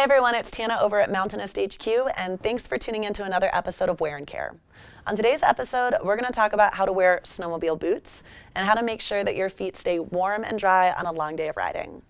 Hey everyone, it's Tana over at Mountainist HQ, and thanks for tuning in to another episode of Wear and Care. On today's episode, we're going to talk about how to wear snowmobile boots and how to make sure that your feet stay warm and dry on a long day of riding.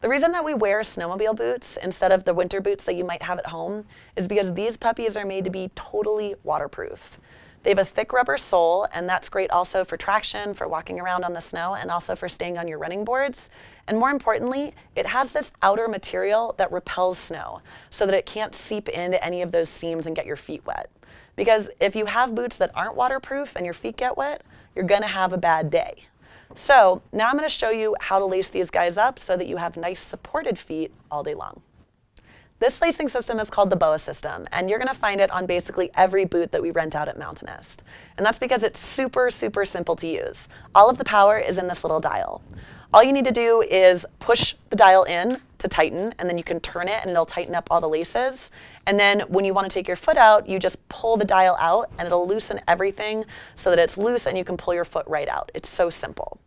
The reason that we wear snowmobile boots instead of the winter boots that you might have at home is because these puppies are made to be totally waterproof. They have a thick rubber sole, and that's great also for traction, for walking around on the snow, and also for staying on your running boards. And more importantly, it has this outer material that repels snow so that it can't seep into any of those seams and get your feet wet. Because if you have boots that aren't waterproof and your feet get wet, you're gonna have a bad day. So now I'm gonna show you how to lace these guys up so that you have nice supported feet all day long. This lacing system is called the BOA system, and you're going to find it on basically every boot that we rent out at Mountainist. And that's because it's super, super simple to use. All of the power is in this little dial. All you need to do is push the dial in to tighten, and then you can turn it, and it'll tighten up all the laces. And then when you want to take your foot out, you just pull the dial out, and it'll loosen everything so that it's loose, and you can pull your foot right out. It's so simple.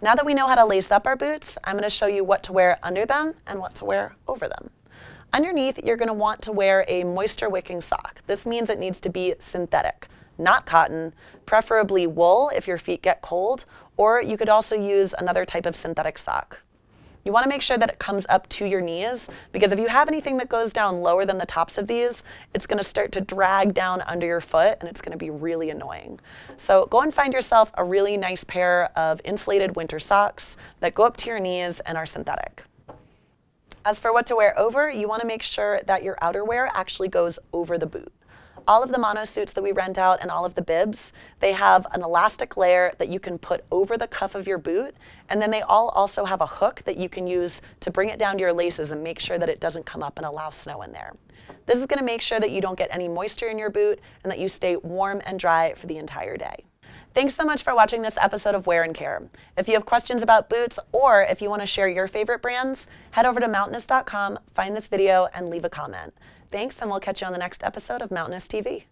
Now that we know how to lace up our boots, I'm going to show you what to wear under them and what to wear over them. Underneath, you're going to want to wear a moisture wicking sock. This means it needs to be synthetic, not cotton, preferably wool if your feet get cold, or you could also use another type of synthetic sock. You want to make sure that it comes up to your knees because if you have anything that goes down lower than the tops of these, it's going to start to drag down under your foot and it's going to be really annoying. So go and find yourself a really nice pair of insulated winter socks that go up to your knees and are synthetic. As for what to wear over, you want to make sure that your outerwear actually goes over the boot. All of the mono suits that we rent out and all of the bibs, they have an elastic layer that you can put over the cuff of your boot, and then they all also have a hook that you can use to bring it down to your laces and make sure that it doesn't come up and allow snow in there. This is going to make sure that you don't get any moisture in your boot and that you stay warm and dry for the entire day. Thanks so much for watching this episode of Wear and Care. If you have questions about boots or if you want to share your favorite brands, head over to mountainous.com, find this video, and leave a comment. Thanks, and we'll catch you on the next episode of Mountainous TV.